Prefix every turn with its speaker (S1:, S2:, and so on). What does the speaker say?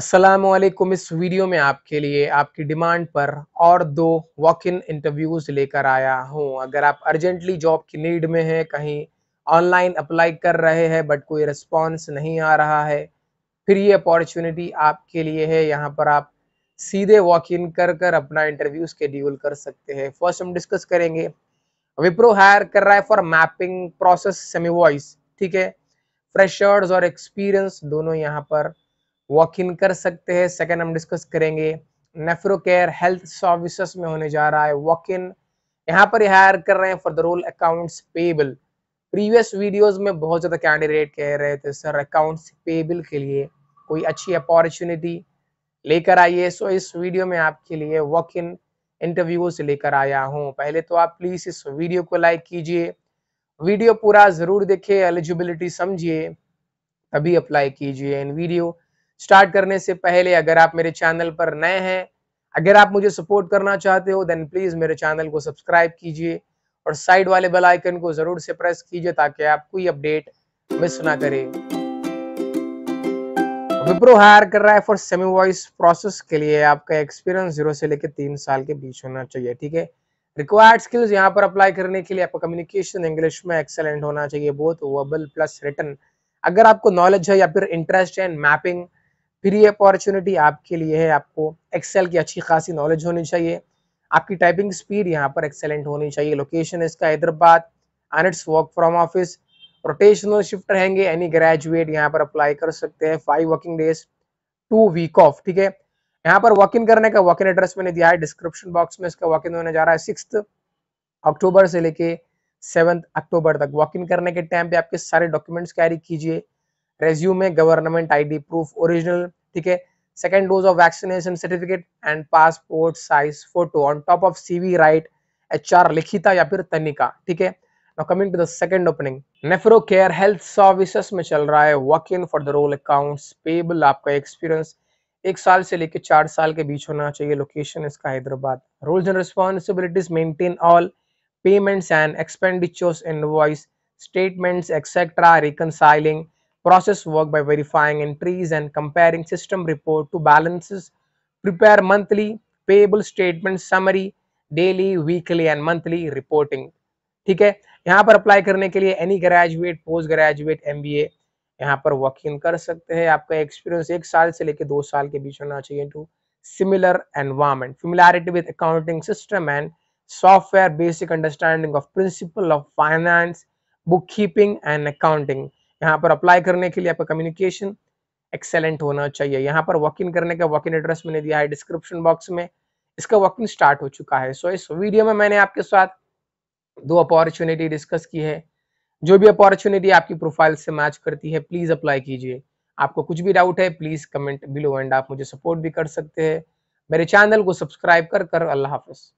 S1: असलम इस वीडियो में आपके लिए आपकी डिमांड पर और दो वॉक इन इंटरव्यूज़ लेकर आया हूँ अगर आप अर्जेंटली जॉब की नीड में हैं कहीं ऑनलाइन अप्लाई कर रहे हैं बट कोई रिस्पॉन्स नहीं आ रहा है फिर ये अपॉर्चुनिटी आपके लिए है यहाँ पर आप सीधे वॉक इन कर कर अपना इंटरव्यू स्केड्यूल कर सकते हैं फर्स्ट हम डिस्कस करेंगे विप्रो हायर कर रहा है for mapping process semi voice ठीक है फ्रेशर्स और एक्सपीरियंस दोनों यहाँ पर वॉक इन कर सकते हैं सेकेंड हम डिस्कस करेंगे नेफ्रो केयर हेल्थ सर्विसेज में होने जा रहा है वॉक इन यहाँ पर हायर कर रहे हैं for the role accounts payable previous videos में बहुत ज़्यादा कैंडिडेट कह रहे थे सर अकाउंट्स पेबल के लिए कोई अच्छी अपॉर्चुनिटी लेकर आइए सो इस वीडियो में आपके लिए वॉक इन इंटरव्यू से लेकर आया हूँ पहले तो आप प्लीज़ इस वीडियो को लाइक कीजिए वीडियो पूरा ज़रूर देखिए एलिजिबिलिटी समझिए तभी अप्लाई कीजिए इन वीडियो स्टार्ट करने से पहले अगर आप मेरे चैनल पर नए हैं अगर आप मुझे सपोर्ट करना चाहते हो देन प्लीज मेरे चैनल को सब्सक्राइब कीजिए और साइड वाले बेल आइकन को जरूर से प्रेस कीजिए ताकि आप कोई अपडेट मिस ना करें विप्रो हायर कर रहा है फॉर सेमी वॉइस प्रोसेस के लिए आपका एक्सपीरियंस जीरो से लेकर तीन साल के बीच होना चाहिए ठीक है रिक्वायर्ड स्किल्स यहाँ पर अप्लाई करने के लिए आपका कम्युनिकेशन इंग्लिश में एक्सेलेंट होना चाहिए बोथ वर्बल प्लस रिटर्न अगर आपको नॉलेज है या फिर इंटरेस्ट है इन मैपिंग फिर ये अपॉर्चुनिटी आपके लिए है आपको एक्सेल की अच्छी खासी नॉलेज होनी चाहिए आपकी टाइपिंग स्पीड यहाँ पर एक्सेलेंट होनी चाहिए लोकेशन इसका Hyderabad and it's work from office rotational shift रहेंगे एनी ग्रेजुएट यहाँ पर अप्लाई कर सकते हैं five working days two week off ठीक है यहाँ पर वॉक इन करने का वॉक इन एड्रेस मैंने दिया है डिस्क्रिप्शन बॉक्स में इसका वॉक इन होने जा रहा है सिक्स अक्टूबर से लेके सेवेंथ अक्टूबर तक वॉक इन करने के टाइम पे आपके सारे डॉक्यूमेंट्स कैरी कीजिए resume government ID proof original ठीक है second dose of vaccination certificate and passport size photo on top of CV write H R लिखिता या फिर तनिका ठीक है Now coming to the second opening, Nephro Care Health Services में चल रहा है walk in for the role accounts payable आपका एक्सपीरियंस एक साल से लेकर चार साल के बीच होना चाहिए लोकेशन इसका Hyderabad rules and responsibilities maintain all payments and expenditures invoice statements etcetera reconciling process work by verifying entries and comparing system report to balances, prepare monthly payable statement summary, daily, weekly and monthly reporting. ठीक है यहाँ पर apply करने के लिए any graduate post graduate M B A यहाँ पर work in कर सकते हैं आपका एक्सपीरियंस एक साल से लेकर दो साल के बीच होना चाहिए to similar environment familiarity with accounting system and software basic understanding of principle of finance book keeping and accounting यहाँ पर अप्लाई करने के लिए आपका कम्युनिकेशन एक्सेलेंट होना चाहिए यहाँ पर वॉक इन करने का वॉक इन एड्रेस मैंने दिया है डिस्क्रिप्शन बॉक्स में इसका वॉक इन स्टार्ट हो चुका है सो so, इस वीडियो में मैंने आपके साथ दो अपॉर्चुनिटी डिस्कस की है जो भी अपॉर्चुनिटी आपकी प्रोफाइल से मैच करती है प्लीज अप्लाई कीजिए आपको कुछ भी डाउट है प्लीज कमेंट बिलो एंड आप मुझे सपोर्ट भी कर सकते हैं मेरे चैनल को सब्सक्राइब कर कर अल्लाह हाफिज़